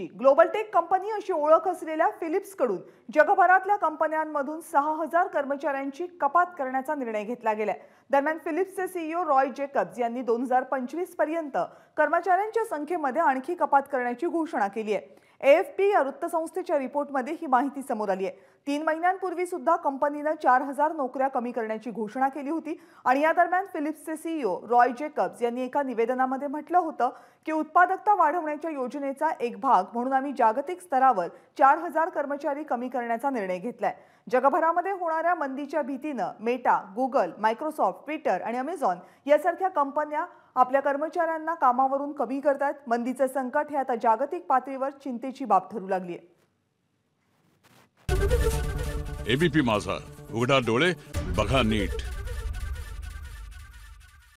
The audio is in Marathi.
ग्लोबल टेक कंपनी अशी ओळख असलेल्या फिलिप्स कडून जगभरातल्या कंपन्यांमधून सहा हजार कर्मचाऱ्यांची कपात करण्याचा निर्णय घेतला गेलाय दरम्यान फिलिप्सचे सीईओ e रॉय जेकब्स यांनी दोन हजार पंचवीस पर्यंत कर्मचाऱ्यांच्या संख्येमध्ये आणखी कपात करण्याची घोषणा केली आहे एफ पी या वृत्तसंस्थेच्या रिपोर्टमध्ये ही माहिती समोर आली आहे तीन महिन्यांपूर्वी सुद्धा कंपनीनं चार हजार नोकऱ्या कमी करण्याची घोषणा केली होती आणि या दरम्यान फिलिप्सचे सीईओ e रॉय जेकब्स यांनी एका निवेदनामध्ये म्हटलं होतं की उत्पादकता वाढवण्याच्या योजनेचा एक भाग म्हणून आम्ही जागतिक स्तरावर चार हजार कर्मचारी कमी करण्याचा निर्णय घेतलाय जगभरामध्ये होणाऱ्या मंदीच्या भीतीनं मेटा गुगल मायक्रोसॉफ्ट ट्विटर आणि अमेझॉन यासारख्या कंपन्या आपल्या कर्मचाऱ्यांना कामावरून कमी करतात मंदीचं संकट हे आता जागतिक पातळीवर चिंतेची बाब ठरू लागली आहे एबीपी माझा उघडा डोळे बघा नीट